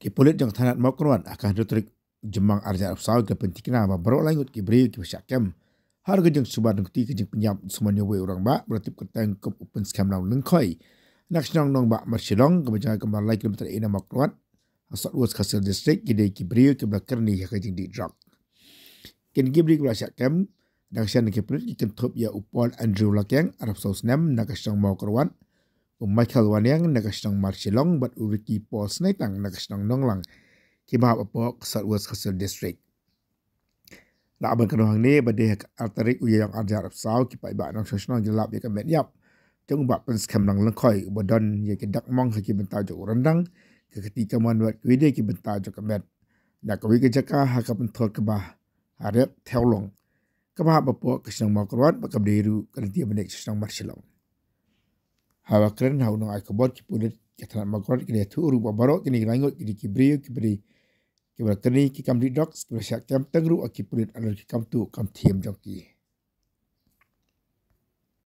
ke polit jang thanat mau akan retorik jemang arja Arab Saudi ke pentikna ba baro langut ke beri ke syakem harga jang subar nang ti ke jang penyap semanya we orang ba beratip ke tang open scam nang nang koi nak senang nong ba marsilong ke bajang ke balai ke metre ina mau Asal asat was kasil district ke dei ke beri ke belakar ni ke jang di drug ken ke beri ke syakem nak senang ke polit ke kentop ya upol andrew lakeng arab Saudi nem nak senang mau Michael Wanyang na kasyang Marchilong bat uriki pos na itang na kasyang Nonglang kibahap apo South West Coastal District. Laban kanuhang ni bade hak artarik uya yang arja Arab Saw kipa iba anong sosional gelap yang kemet yap jang ubat pen skam lang lengkoy uba don ya kedak mong haki bentar jok rendang ke ketika muan buat kuide ki bentar jok kemet na kawi kejaka haka bentor kebah harap teolong kebahap apo kasyang Makruat bakabdeiru kalitia benek sosional Marchilong hawa kren hau nong akabot ki pulit ki tanat makorat ki lehtu uru buak barok ki ni ngangut ki di ki beri ki beri ki beri kreni ki kam di doks ki beri syak kem tengru ki pulit anur ki kam tu kam tiem jong ki.